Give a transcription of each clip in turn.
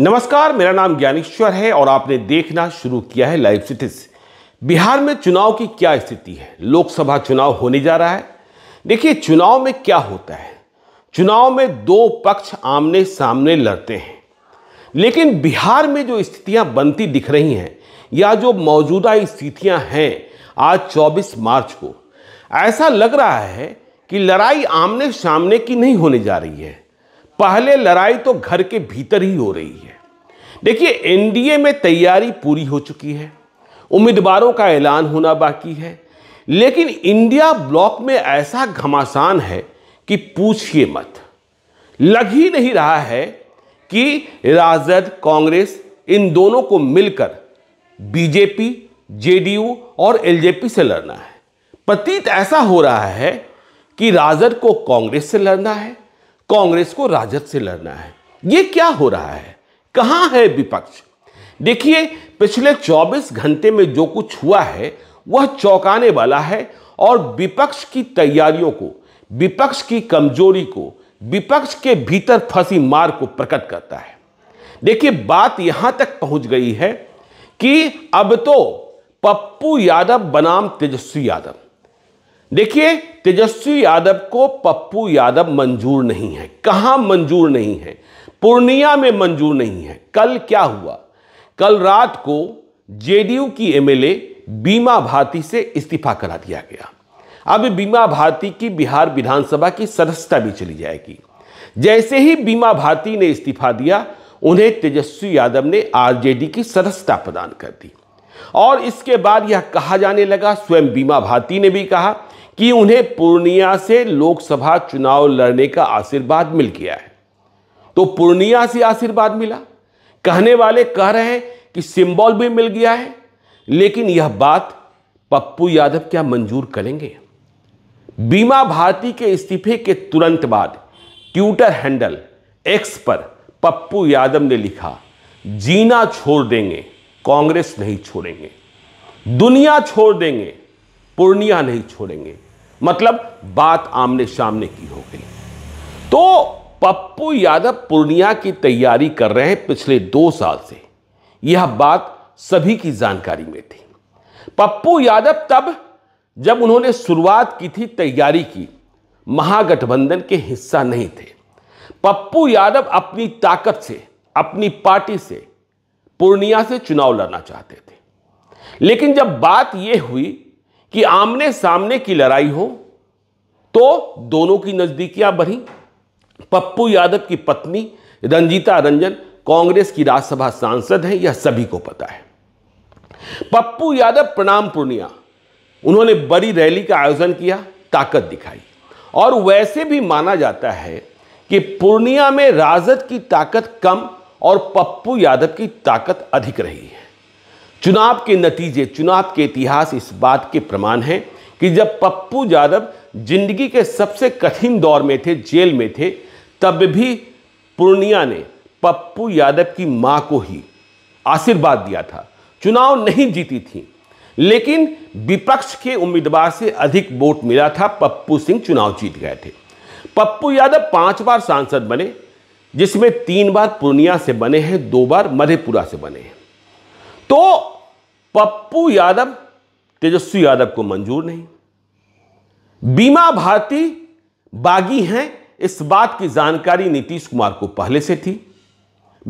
नमस्कार मेरा नाम ज्ञानेश्वर है और आपने देखना शुरू किया है लाइव सिटीज बिहार में चुनाव की क्या स्थिति है लोकसभा चुनाव होने जा रहा है देखिए चुनाव में क्या होता है चुनाव में दो पक्ष आमने सामने लड़ते हैं लेकिन बिहार में जो स्थितियां बनती दिख रही हैं या जो मौजूदा स्थितियां हैं आज 24 मार्च को ऐसा लग रहा है कि लड़ाई आमने सामने की नहीं होने जा रही है पहले लड़ाई तो घर के भीतर ही हो रही है देखिए एनडीए में तैयारी पूरी हो चुकी है उम्मीदवारों का ऐलान होना बाकी है लेकिन इंडिया ब्लॉक में ऐसा घमासान है कि पूछिए मत लग ही नहीं रहा है कि राजद कांग्रेस इन दोनों को मिलकर बीजेपी जेडीयू और एलजेपी से लड़ना है प्रतीत ऐसा हो रहा है कि राजद को कांग्रेस से लड़ना है कांग्रेस को राजद से लड़ना है ये क्या हो रहा है कहाँ है विपक्ष देखिए पिछले 24 घंटे में जो कुछ हुआ है वह चौंकाने वाला है और विपक्ष की तैयारियों को विपक्ष की कमजोरी को विपक्ष के भीतर फंसी मार को प्रकट करता है देखिए बात यहां तक पहुंच गई है कि अब तो पप्पू यादव बनाम तेजस्वी यादव देखिए तेजस्वी यादव को पप्पू यादव मंजूर नहीं है कहाँ मंजूर नहीं है पूर्णिया में मंजूर नहीं है कल क्या हुआ कल रात को जेडीयू की एमएलए बीमा भारती से इस्तीफा करा दिया गया अब बीमा भारती की बिहार विधानसभा की सदस्यता भी चली जाएगी जैसे ही बीमा भारती ने इस्तीफा दिया उन्हें तेजस्वी यादव ने आरजेडी की सदस्यता प्रदान कर दी और इसके बाद यह कहा जाने लगा स्वयं बीमा भारती ने भी कहा कि उन्हें पूर्णिया से लोकसभा चुनाव लड़ने का आशीर्वाद मिल गया है तो पूर्णिया से आशीर्वाद मिला कहने वाले कह रहे हैं कि सिंबल भी मिल गया है लेकिन यह बात पप्पू यादव क्या मंजूर करेंगे बीमा भारती के इस्तीफे के तुरंत बाद ट्विटर हैंडल एक्स पर पप्पू यादव ने लिखा जीना छोड़ देंगे कांग्रेस नहीं छोड़ेंगे दुनिया छोड़ देंगे पूर्णिया नहीं छोड़ेंगे मतलब बात आमने सामने की हो गई तो पप्पू यादव पूर्णिया की तैयारी कर रहे हैं पिछले दो साल से यह बात सभी की जानकारी में थी पप्पू यादव तब जब उन्होंने शुरुआत की थी तैयारी की महागठबंधन के हिस्सा नहीं थे पप्पू यादव अपनी ताकत से अपनी पार्टी से पूर्णिया से चुनाव लड़ना चाहते थे लेकिन जब बात यह हुई कि आमने सामने की लड़ाई हो तो दोनों की नज़दीकियां बढ़ी पप्पू यादव की पत्नी रंजीता रंजन कांग्रेस की राज्यसभा सांसद हैं यह सभी को पता है पप्पू यादव प्रणाम पूर्णिया उन्होंने बड़ी रैली का आयोजन किया ताकत दिखाई और वैसे भी माना जाता है कि पूर्णिया में राजद की ताकत कम और पप्पू यादव की ताकत अधिक रही है चुनाव के नतीजे चुनाव के इतिहास इस बात के प्रमाण हैं कि जब पप्पू यादव जिंदगी के सबसे कठिन दौर में थे जेल में थे तब भी पूर्णिया ने पप्पू यादव की मां को ही आशीर्वाद दिया था चुनाव नहीं जीती थी लेकिन विपक्ष के उम्मीदवार से अधिक वोट मिला था पप्पू सिंह चुनाव जीत गए थे पप्पू यादव पांच बार सांसद बने जिसमें तीन बार पूर्णिया से बने हैं दो बार मधेपुरा से बने हैं तो पप्पू यादव तेजस्वी यादव को मंजूर नहीं बीमा भारती बागी हैं इस बात की जानकारी नीतीश कुमार को पहले से थी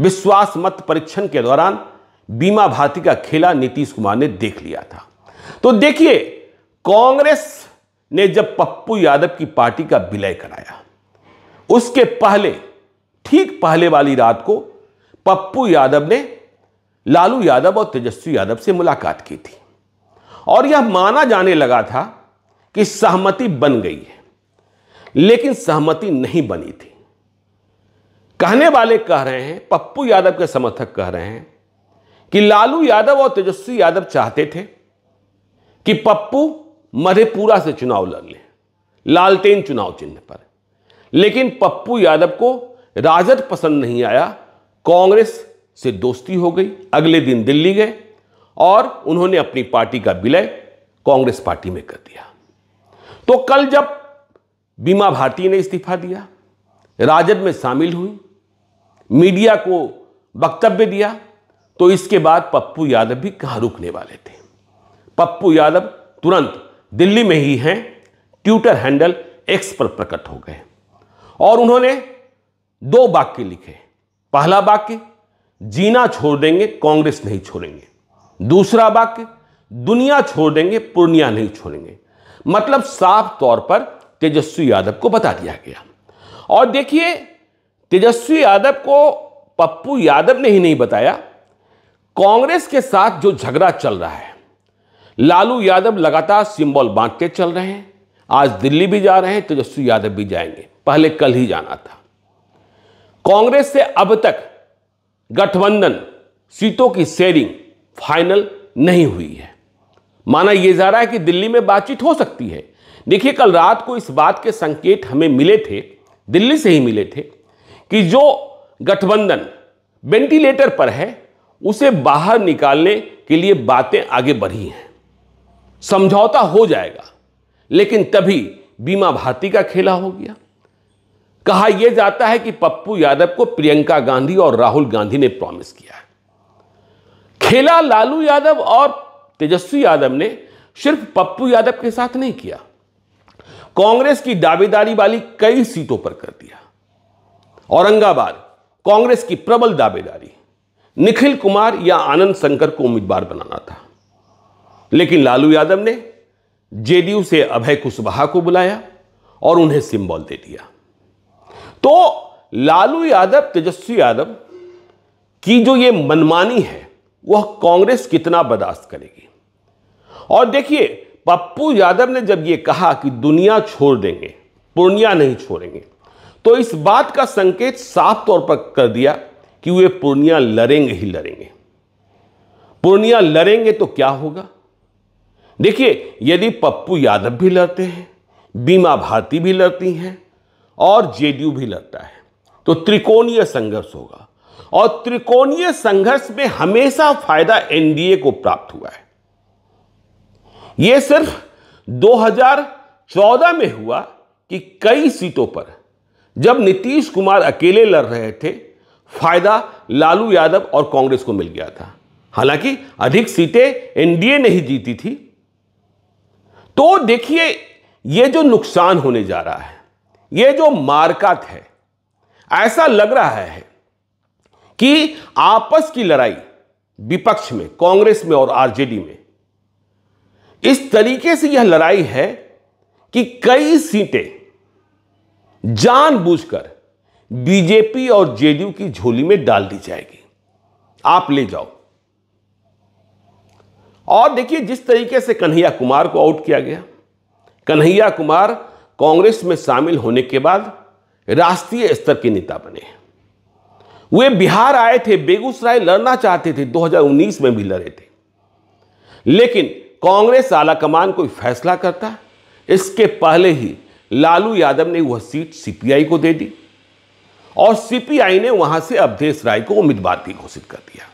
विश्वास मत परीक्षण के दौरान बीमा भारती का खेला नीतीश कुमार ने देख लिया था तो देखिए कांग्रेस ने जब पप्पू यादव की पार्टी का विलय कराया उसके पहले ठीक पहले वाली रात को पप्पू यादव ने लालू यादव और तेजस्वी यादव से मुलाकात की थी और यह माना जाने लगा था कि सहमति बन गई है लेकिन सहमति नहीं बनी थी कहने वाले कह रहे हैं पप्पू यादव के समर्थक कह रहे हैं कि लालू यादव और तेजस्वी यादव चाहते थे कि पप्पू मधेपुरा से चुनाव लड़ लें लालटेन चुनाव चिन्ह पर लेकिन पप्पू यादव को राजद पसंद नहीं आया कांग्रेस से दोस्ती हो गई अगले दिन दिल्ली गए और उन्होंने अपनी पार्टी का विलय कांग्रेस पार्टी में कर दिया तो कल जब बीमा भारती ने इस्तीफा दिया राजद में शामिल हुई मीडिया को वक्तव्य दिया तो इसके बाद पप्पू यादव भी कहां रुकने वाले थे पप्पू यादव तुरंत दिल्ली में ही हैं ट्विटर हैंडल एक्स पर प्रकट हो गए और उन्होंने दो वाक्य लिखे पहला वाक्य जीना छोड़ देंगे कांग्रेस नहीं छोड़ेंगे दूसरा वाक्य दुनिया छोड़ देंगे पूर्णिया नहीं छोड़ेंगे मतलब साफ तौर पर तेजस्वी यादव को बता दिया गया और देखिए तेजस्वी यादव को पप्पू यादव ने ही नहीं बताया कांग्रेस के साथ जो झगड़ा चल रहा है लालू यादव लगातार सिंबल बांटते चल रहे हैं आज दिल्ली भी जा रहे हैं तेजस्वी यादव भी जाएंगे पहले कल ही जाना था कांग्रेस से अब तक गठबंधन सीटों की शेयरिंग फाइनल नहीं हुई है माना यह जा रहा है कि दिल्ली में बातचीत हो सकती है देखिए कल रात को इस बात के संकेत हमें मिले थे दिल्ली से ही मिले थे कि जो गठबंधन वेंटिलेटर पर है उसे बाहर निकालने के लिए बातें आगे बढ़ी हैं समझौता हो जाएगा लेकिन तभी बीमा भारती का खेला हो गया कहा यह जाता है कि पप्पू यादव को प्रियंका गांधी और राहुल गांधी ने प्रॉमिस किया है खेला लालू यादव और तेजस्वी यादव ने सिर्फ पप्पू यादव के साथ नहीं किया कांग्रेस की दावेदारी वाली कई सीटों पर कर दिया औरंगाबाद कांग्रेस की प्रबल दावेदारी निखिल कुमार या आनंद शंकर को उम्मीदवार बनाना था लेकिन लालू यादव ने जेडीयू से अभय कुशवाहा को बुलाया और उन्हें सिंबल दे दिया तो लालू यादव तेजस्वी यादव की जो ये मनमानी है वह कांग्रेस कितना बर्दाश्त करेगी और देखिए पप्पू यादव ने जब ये कहा कि दुनिया छोड़ देंगे पूर्णिया नहीं छोड़ेंगे तो इस बात का संकेत साफ तौर पर कर दिया कि वे पूर्णिया लड़ेंगे ही लड़ेंगे पूर्णिया लड़ेंगे तो क्या होगा देखिए यदि पप्पू यादव भी लड़ते हैं बीमा भारती भी लड़ती हैं और जेडीयू भी लड़ता है तो त्रिकोणीय संघर्ष होगा और त्रिकोणीय संघर्ष में हमेशा फायदा एनडीए को प्राप्त हुआ है यह सिर्फ 2014 में हुआ कि कई सीटों पर जब नीतीश कुमार अकेले लड़ रहे थे फायदा लालू यादव और कांग्रेस को मिल गया था हालांकि अधिक सीटें एनडीए नहीं जीती थी तो देखिए यह जो नुकसान होने जा रहा है ये जो मारका है ऐसा लग रहा है कि आपस की लड़ाई विपक्ष में कांग्रेस में और आरजेडी में इस तरीके से यह लड़ाई है कि कई सीटें जानबूझकर बीजेपी और जेडीयू की झोली में डाल दी जाएगी आप ले जाओ और देखिए जिस तरीके से कन्हैया कुमार को आउट किया गया कन्हैया कुमार कांग्रेस में शामिल होने के बाद राष्ट्रीय स्तर के नेता बने वे बिहार आए थे बेगूसराय लड़ना चाहते थे 2019 में भी लड़े थे लेकिन कांग्रेस आलाकमान कोई फैसला करता इसके पहले ही लालू यादव ने वह सीट सीपीआई को दे दी और सीपीआई ने वहां से अवधेश राय को उम्मीदवार भी घोषित कर दिया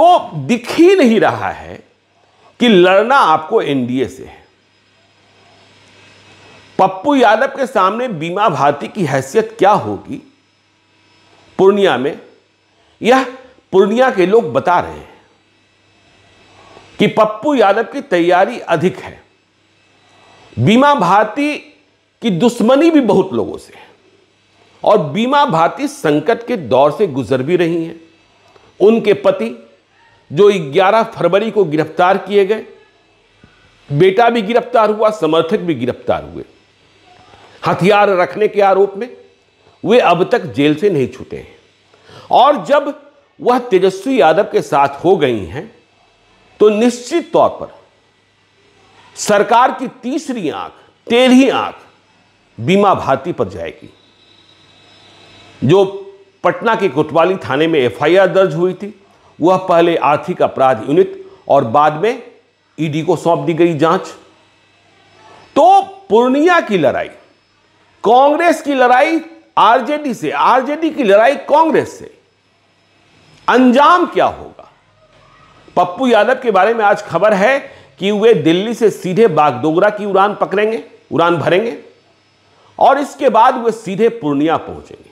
तो दिख ही नहीं रहा है कि लड़ना आपको एनडीए से है पप्पू यादव के सामने बीमा भारती की हैसियत क्या होगी पूर्णिया में यह पूर्णिया के लोग बता रहे हैं कि पप्पू यादव की तैयारी अधिक है बीमा भाती की दुश्मनी भी बहुत लोगों से है और बीमा भाती संकट के दौर से गुजर भी रही हैं उनके पति जो 11 फरवरी को गिरफ्तार किए गए बेटा भी गिरफ्तार हुआ समर्थक भी गिरफ्तार हुए हथियार रखने के आरोप में वे अब तक जेल से नहीं छूटे हैं और जब वह तेजस्वी यादव के साथ हो गई हैं तो निश्चित तौर पर सरकार की तीसरी आंख तेरही आंख बीमा भारती पर जाएगी जो पटना के कोतवाली थाने में एफआईआर दर्ज हुई थी वह पहले आर्थिक अपराध यूनिट और बाद में ईडी को सौंप दी गई जांच तो पूर्णिया की लड़ाई कांग्रेस की लड़ाई आरजेडी से आरजेडी की लड़ाई कांग्रेस से अंजाम क्या होगा पप्पू यादव के बारे में आज खबर है कि वे दिल्ली से सीधे बागडोगरा की उड़ान पकड़ेंगे उड़ान भरेंगे और इसके बाद वे सीधे पूर्णिया पहुंचेंगे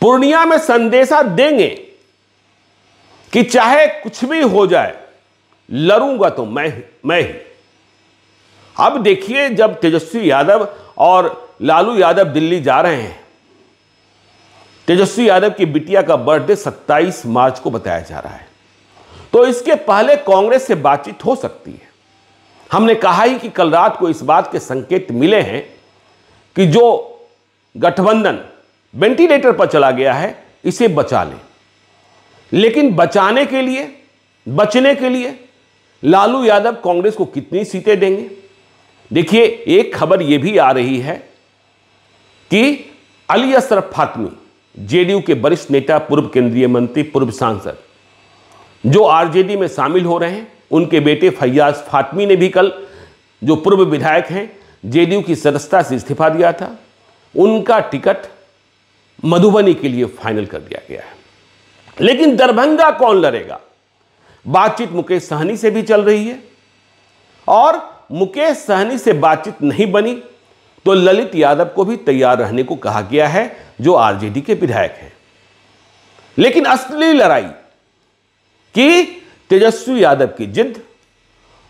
पूर्णिया में संदेशा देंगे कि चाहे कुछ भी हो जाए लड़ूंगा तो मैं ही मैं ही अब देखिए जब तेजस्वी यादव और लालू यादव दिल्ली जा रहे हैं तेजस्वी यादव की बिटिया का बर्थडे 27 मार्च को बताया जा रहा है तो इसके पहले कांग्रेस से बातचीत हो सकती है हमने कहा ही कि कल रात को इस बात के संकेत मिले हैं कि जो गठबंधन वेंटिलेटर पर चला गया है इसे बचा लें लेकिन बचाने के लिए बचने के लिए लालू यादव कांग्रेस को कितनी सीटें देंगे देखिए एक खबर यह भी आ रही है कि अली असर फातमी जेडीयू के वरिष्ठ नेता पूर्व केंद्रीय मंत्री पूर्व सांसद जो आरजेडी में शामिल हो रहे हैं उनके बेटे फैयाज फातमी ने भी कल जो पूर्व विधायक हैं जेडीयू की सदस्यता से इस्तीफा दिया था उनका टिकट मधुबनी के लिए फाइनल कर दिया गया है लेकिन दरभंगा कौन लड़ेगा बातचीत मुकेश सहनी से भी चल रही है और मुकेश सहनी से बातचीत नहीं बनी तो ललित यादव को भी तैयार रहने को कहा गया है जो आरजेडी के विधायक हैं लेकिन असली लड़ाई की तेजस्वी यादव की जिद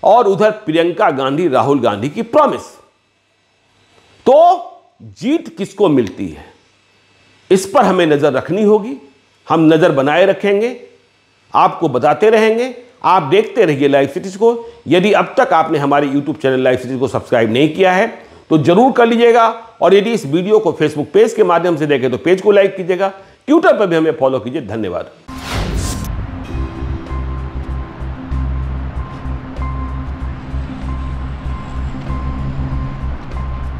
और उधर प्रियंका गांधी राहुल गांधी की प्रॉमिस तो जीत किसको मिलती है इस पर हमें नजर रखनी होगी हम नजर बनाए रखेंगे आपको बताते रहेंगे आप देखते रहिए लाइव सिटीज को यदि अब तक आपने हमारे यूट्यूब चैनल लाइव सिटीज को सब्सक्राइब नहीं किया है तो जरूर कर लीजिएगा और यदि इस वीडियो को फेसबुक पेज के माध्यम से देखें तो पेज को लाइक कीजिएगा ट्विटर पर भी हमें फॉलो कीजिए धन्यवाद